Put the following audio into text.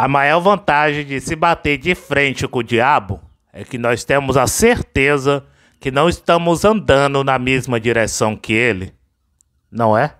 A maior vantagem de se bater de frente com o diabo é que nós temos a certeza que não estamos andando na mesma direção que ele, não é?